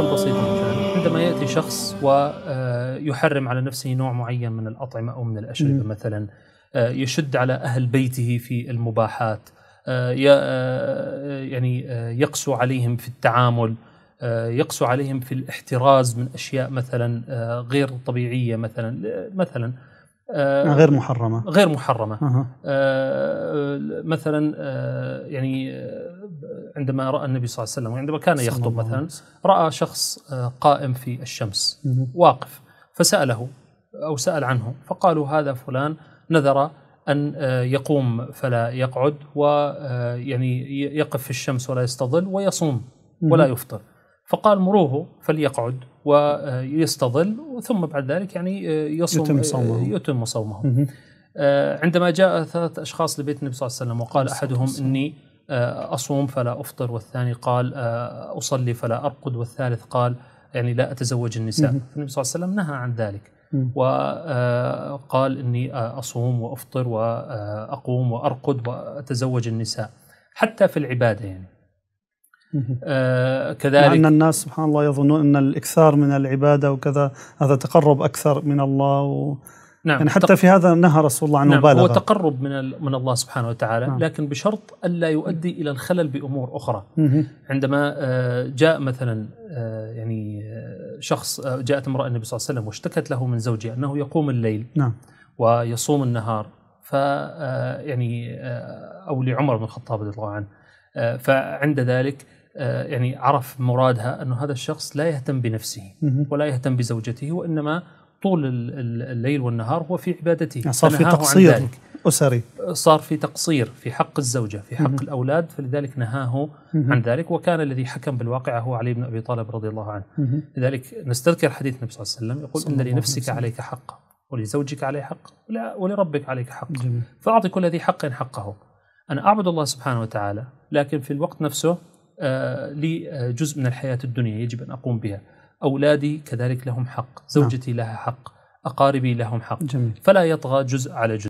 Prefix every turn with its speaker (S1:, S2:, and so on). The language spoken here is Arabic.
S1: أمر بسيط مثلا عندما يأتي شخص ويحرم آه، على نفسه نوع معين من الأطعمة أو من الأشربة مثلا آه، يشد على أهل بيته في المباحات آه، يعني يقسو عليهم في التعامل يقسو عليهم في الاحتراز من أشياء مثلا غير طبيعية مثلا مثلا آه غير محرمة غير محرمة أه. آه مثلا آه يعني عندما راى النبي صلى الله عليه وسلم وعندما كان يخطب مثلا راى شخص آه، قائم في الشمس واقف فساله او سال عنه فقالوا هذا فلان نذر ان آه، يقوم فلا يقعد ويعني آه، يقف في الشمس ولا يستظل ويصوم ولا يفطر فقال مروه فليقعد ويستظل ثم بعد ذلك يعني يصوم يتم صومه يتم صومه عندما جاء ثلاثة أشخاص لبيت النبي صلى الله عليه وسلم وقال أحدهم إني آه، أصوم فلا أفطر والثاني قال آه، أصلي فلا أرقد والثالث قال يعني لا أتزوج النساء فالنبي صلى الله عليه وسلم نهى عن ذلك وقال آه، إني أصوم وأفطر وأقوم وأرقد وأتزوج النساء حتى في العبادة يعني آه كذلك مع أن الناس سبحان الله يظنون أن الإكثار من العبادة وكذا هذا تقرب أكثر من الله و نعم يعني حتى في هذا نهى رسول الله عن نعم مبالغه هو تقرب من من الله سبحانه وتعالى نعم لكن بشرط الا يؤدي الى الخلل بامور اخرى مه. عندما آه، جاء مثلا آه، يعني آه، شخص جاءت امراه النبي صلى الله عليه وسلم واشتكت له من زوجها انه يقوم الليل نعم ويصوم النهار ف يعني او لعمر بن الخطاب رضي الله عنه فعند ذلك يعني عرف مرادها أن هذا الشخص لا يهتم بنفسه ولا يهتم بزوجته وإنما طول الليل والنهار هو في عبادته يعني صار في تقصير أسري صار في تقصير في حق الزوجة في حق الأولاد فلذلك نهاه عن ذلك وكان الذي حكم بالواقع هو علي بن أبي طالب رضي الله عنه لذلك نستذكر حديث النبي صلى الله عليه وسلم يقول إن لنفسك عليك حق ولزوجك عليه حق لا ولربك عليك حق جميل. فأعطي كل ذي حق حقه أنا أعبد الله سبحانه وتعالى لكن في الوقت نفسه آه لي آه، جزء من الحياة الدنيا يجب أن أقوم بها أولادي كذلك لهم حق زوجتي نعم. لها حق أقاربي لهم حق جميل. فلا يطغى جزء على جزء